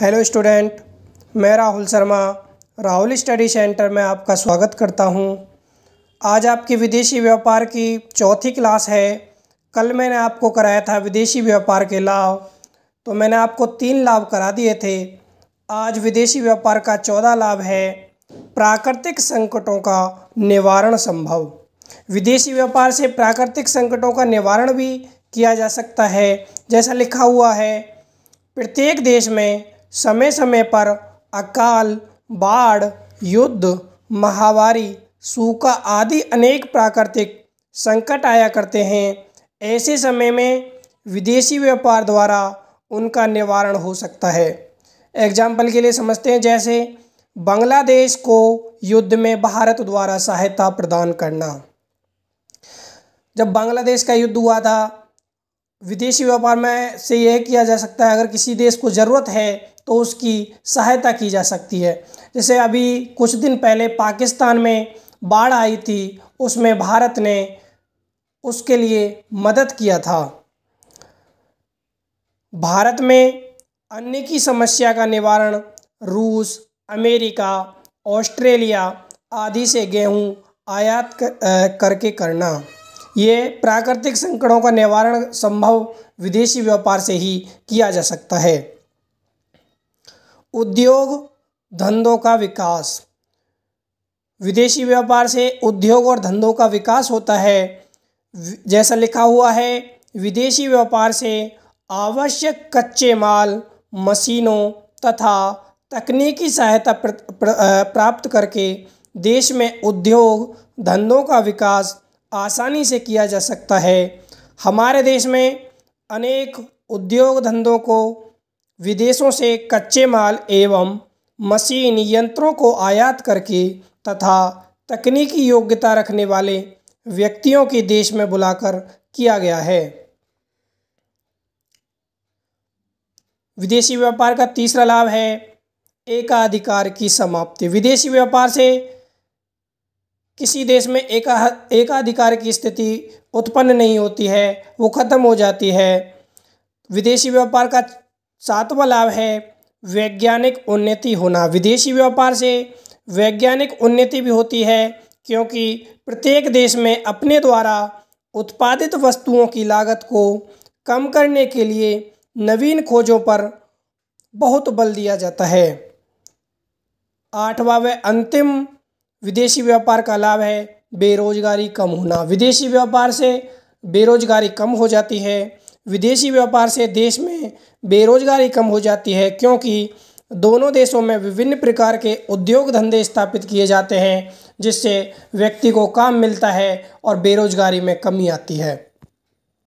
hello student मैं Rahul Sharma Rahul study centre में आपका स्वागत करता हूं आज आपकी विदेशी व्यापार की चौथी क्लास है कल मैंने आपको कराया था विदेशी व्यापार के लाभ तो मैंने आपको तीन लाभ करा दिए थे आज विदेशी व्यापार का चौदह लाभ है प्राकृतिक संकटों का निवारण संभव विदेशी व्यापार से प्राकृतिक संकटों का निवारण भी किया जा सकता है जैसा लिखा हुआ है प्रत्येक देश में समय समय पर अकाल बाढ़ युद्ध महावारी सूखा आदि अनेक प्राकृतिक संकट आया करते हैं ऐसे समय में विदेशी व्यापार द्वारा उनका निवारण हो सकता है एग्जाम्पल के लिए समझते हैं जैसे बांग्लादेश को युद्ध में भारत द्वारा सहायता प्रदान करना जब बांग्लादेश का युद्ध हुआ था विदेशी व्यापार में से यह किया जा सकता है अगर किसी देश को ज़रूरत है तो उसकी सहायता की जा सकती है जैसे अभी कुछ दिन पहले पाकिस्तान में बाढ़ आई थी उसमें भारत ने उसके लिए मदद किया था भारत में अन्य की समस्या का निवारण रूस अमेरिका ऑस्ट्रेलिया आदि से गेहूं आयात कर, आ, करके करना ये प्राकृतिक संकटों का निवारण संभव विदेशी व्यापार से ही किया जा सकता है उद्योग धंधों का विकास विदेशी व्यापार से उद्योग और धंधों का विकास होता है जैसा लिखा हुआ है विदेशी व्यापार से आवश्यक कच्चे माल मशीनों तथा तकनीकी सहायता प्राप्त करके देश में उद्योग धंधों का विकास आसानी से किया जा सकता है हमारे देश में अनेक उद्योग धंधों को विदेशों से कच्चे माल एवं मशीन यंत्रों को आयात करके तथा तकनीकी योग्यता रखने वाले व्यक्तियों के देश में बुलाकर किया गया है विदेशी व्यापार का तीसरा लाभ है एकाधिकार की समाप्ति विदेशी व्यापार से किसी देश में एका एकाधिकार की स्थिति उत्पन्न नहीं होती है वो ख़त्म हो जाती है विदेशी व्यापार का सातवां लाभ है वैज्ञानिक उन्नति होना विदेशी व्यापार से वैज्ञानिक उन्नति भी होती है क्योंकि प्रत्येक देश में अपने द्वारा उत्पादित वस्तुओं की लागत को कम करने के लिए नवीन खोजों पर बहुत बल दिया जाता है आठवां व अंतिम विदेशी व्यापार का लाभ है बेरोजगारी कम होना विदेशी व्यापार से बेरोजगारी कम हो जाती है विदेशी व्यापार से देश में बेरोजगारी कम हो जाती है क्योंकि दोनों देशों में विभिन्न प्रकार के उद्योग धंधे स्थापित किए जाते हैं जिससे व्यक्ति को काम मिलता है और बेरोजगारी में कमी आती है